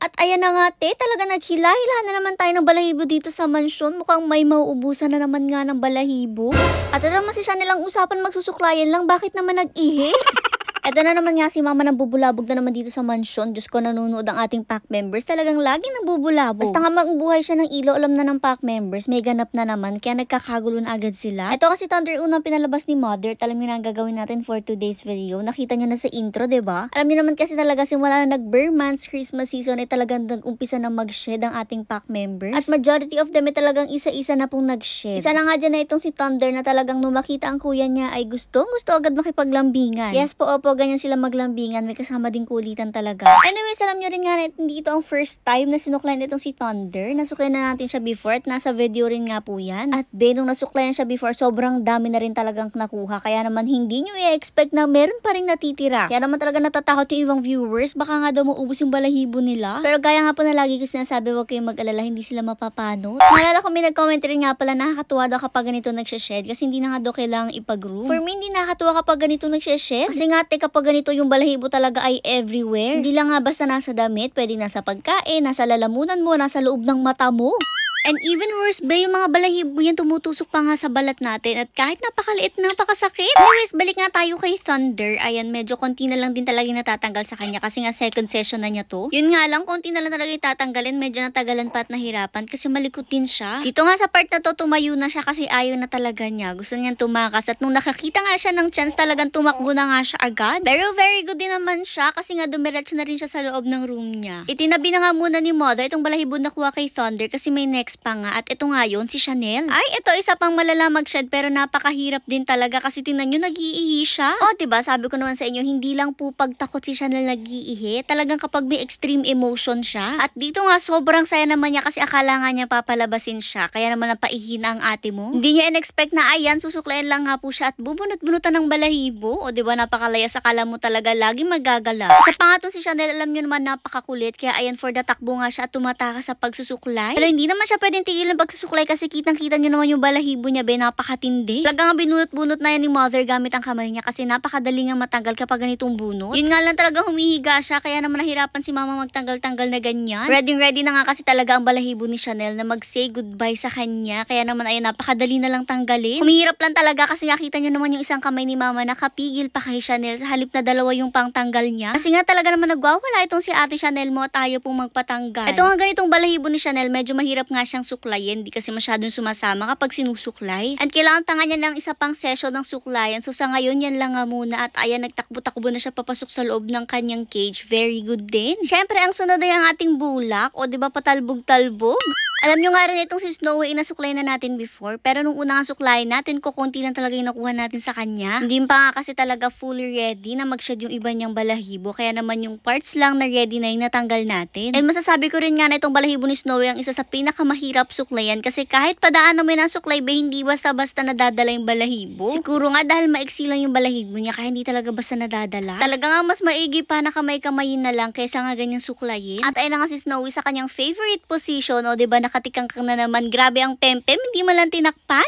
At ayan na nga te, talaga naghila-hila na naman tayo ng balahibo dito sa mansyon. Mukhang may mauubusan na naman nga ng balahibo. At alam mo si siya nilang usapan magsusuklayan lang, bakit naman nag-ihi? Eto na naman nga si mama nang bubulabog na naman dito sa mansion. Diyos ko, nanonood ang ating pack members. Talagang laging nang bubulabog. Basta nga magbuhay siya ng ilo, alam na ng pack members. May ganap na naman, kaya nagkakagulo na agad sila. Ito kasi Thunder unang pinalabas ni Mother. Alam niyo na ang gagawin natin for today's video. Nakita niyo na sa intro, ba? Diba? Alam niyo naman kasi talaga simula na nag-bear months Christmas season ay talagang nag-umpisa na mag-shed ang ating pack members. At majority of them ay talagang isa-isa na pong nag-shed. Isa na nga dyan na itong si Thunder na talagang numakita ang kuya niya ay gusto, gusto agad makipaglambingan. Yes po, opo, po, ganyan sila maglambingan. May kasama din kulitan talaga. Anyways, alam nyo rin nga na dito ang first time na sinuklan itong si Thunder. Nasuklayan na natin siya before at nasa video rin nga po yan. At be, nung nasuklan siya before, sobrang dami na rin talagang nakuha. Kaya naman hindi nyo i-expect na meron pa rin natitira. Kaya naman talaga natatakot yung ibang viewers. Baka nga daw maubos yung balahibo nila. Pero gaya nga po na lagi ko sinasabi, huwag kayong mag-alala, hindi sila mapapano. Nalala ko may nag-comment rin nga pala, nakakatuwa daw kapag ganito nagsashed. Kasi hindi na nga daw kailangang ipag-room. For me, hindi nakakatuwa kapag ganito nagsashed. Kasi nga, kapag ganito yung balahibo talaga ay everywhere. Hindi lang nga basta nasa damit, pwede nasa pagkain, nasa lalamunan mo, nasa loob ng mata mo. And even worse ba, yung mga balahibo yan tumutusok pa nga sa balat natin at kahit napakaliit, napakasakit. Anyways, balik nga tayo kay Thunder. Ayan, medyo konti na lang din talaga natatanggal sa kanya kasi nga second session na niya to. Yun nga lang, konti na lang talaga itatanggalin. Medyo natagalan pa at nahirapan kasi malikot din siya. Dito nga sa part na to, tumayo na siya kasi ayaw na talaga niya. Gusto niyang tumakas at nung nakakita nga siya ng chance talagang tumakbo na nga siya agad. Very, very good din naman siya kasi nga dumiretso na rin siya sa loob ng room niya. Itinabi na nga muna ni Mother itong balahibo na kuha kay Thunder kasi may next pa nga at ito nga yon si Chanel. Ay, ito isa pang malalamag shed pero napakahirap din talaga kasi tingnan nyo nag-iihi siya. O, oh, ba diba, sabi ko naman sa inyo, hindi lang po pagtakot si Chanel nag-iihi, talagang kapag may extreme emotion siya. At dito nga sobrang saya naman niya kasi akala nga niya papalabasin siya, kaya naman napaihina ang ate mo. Hindi niya in-expect na ayan, susuklayan lang nga po siya at bubunot-bunutan ng balahibo. O, ba diba, napakalaya sa kala mo talaga lagi magagala. Sa pangatong si Chanel, alam niyo naman napakakulit, kaya ayan for the takbo nga siya at tumataka sa pagsusuklay. Pero hindi naman siya pwedeng tigilan pagsusuklay kasi kitang-kita nyo naman yung balahibo niya, be. Napakatindi. Talaga nga binunot-bunot na yan ni mother gamit ang kamay niya kasi napakadali nga matanggal kapag ganitong bunot. Yun nga lang talaga humihiga siya kaya naman nahirapan si mama magtanggal-tanggal na ganyan. Ready ready na nga kasi talaga ang balahibo ni Chanel na mag-say goodbye sa kanya kaya naman ayun napakadali na lang tanggalin. Humihirap lang talaga kasi nakita nyo naman yung isang kamay ni mama nakapigil pa kay Chanel sa halip na dalawa yung pangtanggal niya. Kasi nga talaga naman nagwawala itong si ate Chanel mo at ayaw pong magpatanggal. Ito nga ganitong balahibo ni Chanel medyo mahirap nga siyang suklayin. Hindi kasi masyadong sumasama kapag sinusuklay. And kailangan tanga niya ng isa pang session ng suklayan. So sa ngayon, yan lang nga muna. At ayan, nagtakbo-takbo na siya papasok sa loob ng kanyang cage. Very good din. Siyempre, ang sunod ay ang ating bulak. O ba diba, patalbog-talbog? Alam nyo nga rin itong si Snow White na na natin before, pero nung unang suklay natin, kukunti lang talaga yung nakuha natin sa kanya. Hindi pa nga kasi talaga fully ready na mag-shed yung iba niyang balahibo, kaya naman yung parts lang na ready na yung natanggal natin. And masasabi ko rin nga na itong balahibo ni Snowy ang isa sa pinakamahirap suklayan kasi kahit padaan na may nasuklay ba, hindi basta-basta nadadala yung balahibo. Siguro nga dahil maiksi lang yung balahibo niya, kaya hindi talaga basta nadadala. Talaga nga mas maigi pa na kamay-kamayin na lang kaysa nga ganyang suklayin. At ayun nga si Snowy sa kanyang favorite position, o diba nakatikang kang na naman. Grabe ang pempem, hindi mo lang tinakpan.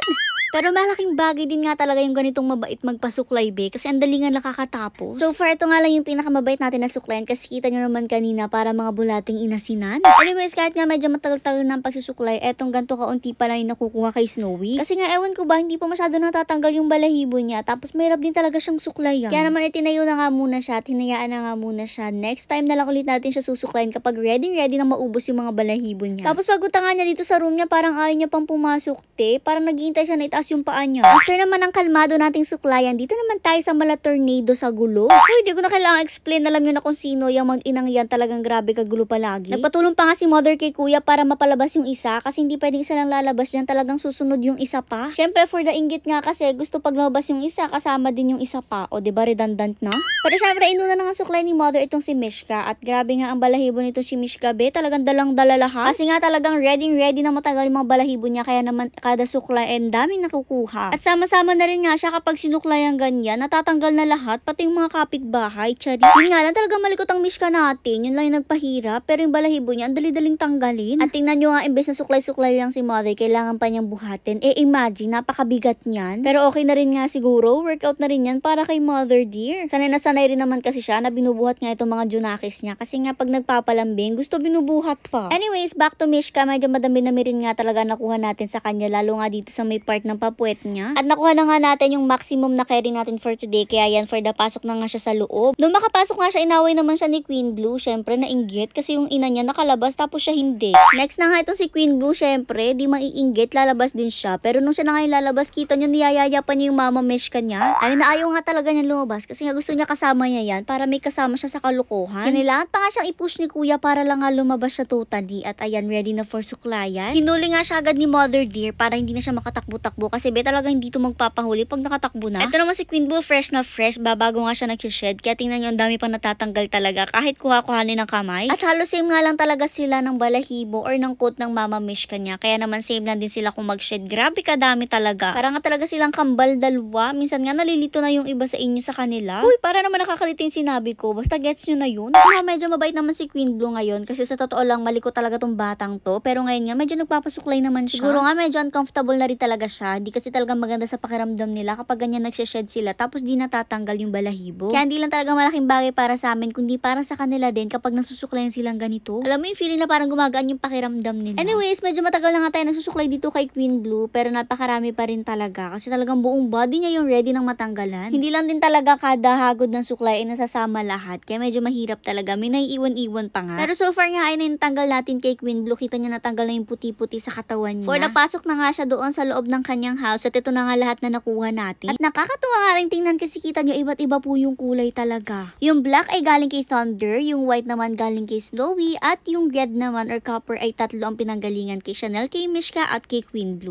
Pero malaking bagay din nga talaga yung ganitong mabait magpasuklay be kasi ang dali nga nakakatapos. So far ito nga lang yung pinakamabait natin na suklayan kasi kita nyo naman kanina para mga bulating inasinan. Anyways kahit nga medyo matagal-tagal na ang pagsusuklay etong ganito kaunti pa lang yung nakukuha kay Snowy. Kasi nga ewan ko ba hindi po masyado natatanggal yung balahibo niya tapos mahirap din talaga siyang suklayan. Kaya naman itinayo na nga muna siya at hinayaan na nga muna siya. Next time na lang ulit natin siya susuklayan kapag ready ready na maubos yung mga balahibo niya. Tapos pag niya dito sa room niya parang ayaw niya pang pumasok te. Parang naghihintay siya na itaas yung paa niya. After naman ang kalmado nating suklayan, dito naman tayo sa mala tornado sa gulo. Uy, di ko na kailangan explain. Alam nyo na kung sino yung mag-inang yan. Talagang grabe kagulo palagi. Nagpatulong pa nga si mother kay kuya para mapalabas yung isa kasi hindi pwedeng isa lang lalabas yan. Talagang susunod yung isa pa. Siyempre for the ingit nga kasi gusto pag lumabas yung isa kasama din yung isa pa. O ba diba, redundant na? Pero syempre inuna na nga suklay ni mother itong si Mishka at grabe nga ang balahibo nito si Mishka be. Talagang dalang dala Kasi nga talagang ready ready na matagal yung mga balahibo niya kaya naman kada suklay and daming na nakukuha. At sama-sama na rin nga siya kapag sinuklay ang ganyan, natatanggal na lahat, pati yung mga kapitbahay. Chari, yun nga lang talaga malikot ang mishka natin, yun lang yung nagpahirap, pero yung balahibo niya, ang dali-daling tanggalin. At tingnan nyo nga, imbes na suklay-suklay lang si mother, kailangan pa niyang buhatin. Eh imagine, napakabigat niyan. Pero okay na rin nga siguro, workout na rin yan para kay mother dear. Sanay na sanay rin naman kasi siya na binubuhat nga itong mga junakis niya kasi nga pag nagpapalambing, gusto binubuhat pa. Anyways, back to Mishka, medyo madami na rin nga talaga nakuha natin sa kanya lalo nga dito sa may part ng papuwet niya. At nakuha na nga natin yung maximum na carry natin for today. Kaya yan, for the pasok na nga siya sa loob. Nung makapasok nga siya, inaway naman siya ni Queen Blue. Siyempre, nainggit kasi yung ina niya nakalabas tapos siya hindi. Next na nga ito si Queen Blue, siyempre, di maiinggit, lalabas din siya. Pero nung siya na nga yung lalabas, kita niyo niyayaya pa niya yung mama mesh kanya. Ay, naayaw nga talaga niya lumabas kasi nga gusto niya kasama niya yan para may kasama siya sa kalukuhan. Kinilangan pa nga siyang ipush ni kuya para lang nga lumabas siya totally. At ayan, ready na for suklayan. Hinuli nga siya agad ni Mother Dear para hindi na siya makatakbo-takbo kasi be hindi to magpapahuli pag nakatakbo na. Ito naman si Queen Boo, fresh na fresh, babago nga siya nag-shed. Kaya tingnan niyo ang dami pa natatanggal talaga kahit kuha-kuhanin ng kamay. At halos same nga lang talaga sila ng balahibo or ng coat ng Mama Mish kanya. Kaya naman same lang din sila kung mag-shed. Grabe kadami talaga. Para nga talaga silang kambal dalawa. Minsan nga nalilito na yung iba sa inyo sa kanila. Uy, para naman nakakalito yung sinabi ko. Basta gets niyo na yun. Kaya ah, medyo mabait naman si Queen Blue ngayon kasi sa totoo lang maliko talaga tong batang to. Pero ngayon nga medyo nagpapasuklay naman siya. Siguro nga medyo uncomfortable na rin talaga siya Di kasi talaga maganda sa pakiramdam nila kapag ganyan nagsashed sila tapos di natatanggal yung balahibo. Kaya hindi lang talaga malaking bagay para sa amin kundi para sa kanila din kapag nasusuklayan silang ganito. Alam mo yung feeling na parang gumagaan yung pakiramdam nila. Anyways, medyo matagal na nga tayo nasusuklay dito kay Queen Blue pero napakarami pa rin talaga kasi talagang buong body niya yung ready ng matanggalan. Hindi lang din talaga kada hagod ng suklay ay nasasama lahat kaya medyo mahirap talaga. May naiiwan-iwan pa nga. Pero so far nga ay natanggal natin kay Queen Blue. Kita niya natanggal na yung puti-puti sa katawan niya. For napasok na nga siya doon sa loob ng kanya niyang house. At ito na nga lahat na nakuha natin. At nakakatuwa nga rin tingnan kasi kita nyo iba't iba po yung kulay talaga. Yung black ay galing kay Thunder, yung white naman galing kay Snowy, at yung red naman or copper ay tatlo ang pinanggalingan kay Chanel, kay Mishka at kay Queen Blue.